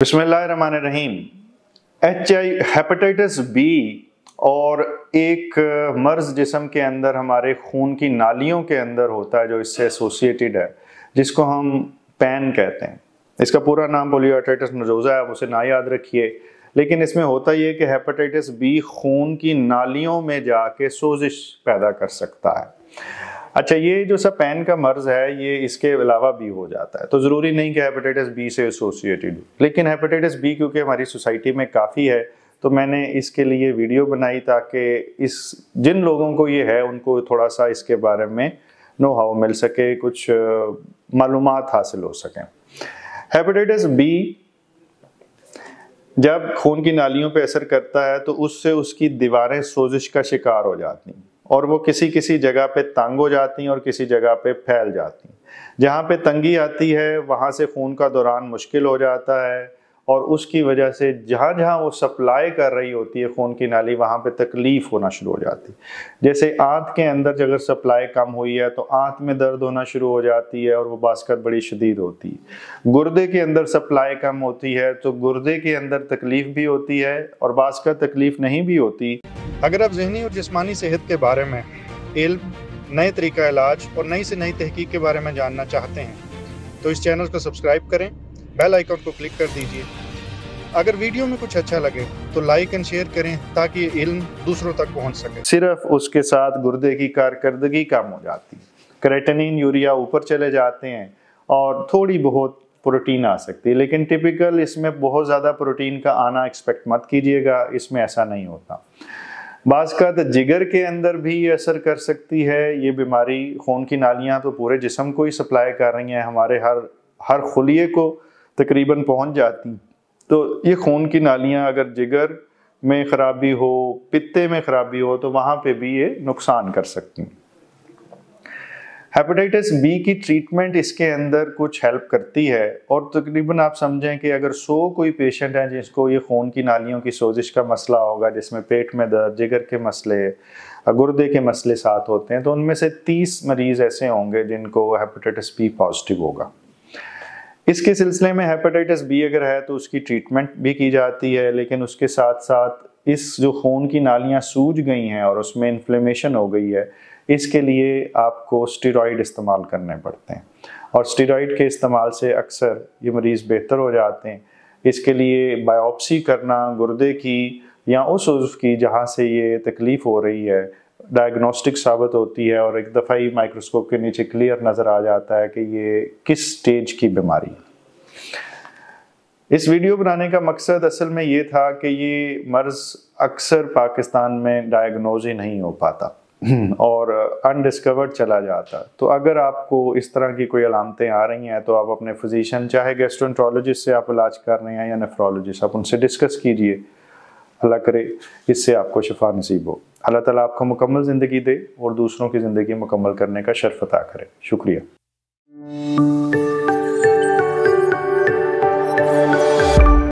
बिस्मिल्लाहिर्रहमानिर्रहीम H I hepatitis B और एक मर्ज जिसम के अंदर हमारे खून की नालियों के अंदर होता है जो इससे एसोसिएटेड है जिसको हम पैन कहते हैं इसका पूरा नाम पोलियोटाइटिस नजोजा है आप उसे ना याद रखिए लेकिन इसमें होता यह कि हेपेटाइटिस बी खून की नालियों में जाके सोजिश पैदा कर सकता है अच्छा ये जो सा पैन का मर्ज है ये इसके अलावा भी हो जाता है तो ज़रूरी नहीं कि हेपेटाइटिस बी से एसोसिएटेड हो लेकिन हेपेटाइटिस बी क्योंकि हमारी सोसाइटी में काफ़ी है तो मैंने इसके लिए वीडियो बनाई ताकि इस जिन लोगों को ये है उनको थोड़ा सा इसके बारे में नो हाउ मिल सके कुछ मालूम हासिल हो सकें हेपेटाइटिस बी जब खून की नालियों पर असर करता है तो उससे उसकी दीवारें सोजिश का शिकार हो जाती हैं और वो किसी किसी जगह पे तंग हो जाती हैं और किसी जगह पे फैल जाती हैं जहाँ पे तंगी आती है वहाँ से खून का दौरान मुश्किल हो जाता है और उसकी वजह से जहाँ जहाँ वो सप्लाई कर रही होती है खून की नाली वहाँ पे तकलीफ़ होना शुरू हो जाती है जैसे आँख के अंदर अगर सप्लाई कम हुई है तो आँख में दर्द होना शुरू हो जाती है और वो बास्कत बड़ी शदीद होती है गुर्दे के अंदर सप्लाई कम होती है तो गुर्दे के अंदर तकलीफ़ भी होती है और बास्कत तकलीफ़ नहीं भी होती अगर आप जहनी और जिसमानी सेहत के बारे में इल्म नए तरीका इलाज और नई से नई तहकीक के बारे में जानना चाहते हैं तो इस चैनल को सब्सक्राइब करें बेल आइकॉन को क्लिक कर दीजिए अगर वीडियो में कुछ अच्छा लगे तो लाइक एंड शेयर करें ताकि ये इल्म दूसरों तक पहुंच सके सिर्फ उसके साथ गुर्दे की कारकर्दगी कम हो जाती है क्रेटनिन यूरिया ऊपर चले जाते हैं और थोड़ी बहुत प्रोटीन आ सकती है लेकिन टिपिकल इसमें बहुत ज़्यादा प्रोटीन का आना एक्सपेक्ट मत कीजिएगा इसमें ऐसा नहीं होता बाज का तो जिगर के अंदर भी ये असर कर सकती है ये बीमारी खून की नालियाँ तो पूरे जिसम को ही सप्लाई कर रही हैं हमारे हर हर खुलिए को तकरीबन पहुंच जाती तो ये खून की नालियाँ अगर जिगर में ख़राबी हो पित्ते में ख़राबी हो तो वहाँ पे भी ये नुकसान कर सकती हैं हेपेटाइटिस बी की ट्रीटमेंट इसके अंदर कुछ हेल्प करती है और तकरीबन आप समझें कि अगर सौ कोई पेशेंट हैं जिसको ये खून की नालियों की सोजिश का मसला होगा जिसमें पेट में दर्द जिगर के मसले गुर्दे के मसले साथ होते हैं तो उनमें से तीस मरीज़ ऐसे होंगे जिनको हेपेटाइटिस बी पॉजिटिव होगा इसके सिलसिले में हेपेटाइटिस बी अगर है तो उसकी ट्रीटमेंट भी की जाती है लेकिन उसके साथ साथ इस जो खून की नालियाँ सूज गई हैं और उसमें इन्फ्लेमेशन हो गई है इसके लिए आपको स्टेरॉइड इस्तेमाल करने पड़ते हैं और स्टेरॉइड के इस्तेमाल से अक्सर ये मरीज़ बेहतर हो जाते हैं इसके लिए बायोप्सी करना गुर्दे की या उस उज्व की जहाँ से ये तकलीफ़ हो रही है डायग्नोस्टिक साबित होती है और एक दफ़ा ही माइक्रोस्कोप के नीचे क्लियर नज़र आ जाता है कि ये किस स्टेज की बीमारी है इस वीडियो बनाने का मकसद असल में ये था कि ये मर्ज़ अक्सर पाकिस्तान में डायग्नोज ही नहीं हो पाता हम्म। और अनडिस्कवर्ड चला जाता तो अगर आपको इस तरह की कोई अलामतें आ रही हैं तो आप अपने फिजिशियन चाहे गेस्ट्रोन्ट्रोलॉजिस्ट से आप इलाज कर रहे हैं या नेफ्रोलॉजिस्ट आप उनसे डिस्कस कीजिए अल्लाह करे इससे आपको शिफा नसीब हो अल्लाह ताला आपको मुकम्मल ज़िंदगी दे और दूसरों की ज़िंदगी मुकम्मल करने का शर्फ अदा करे शुक्रिया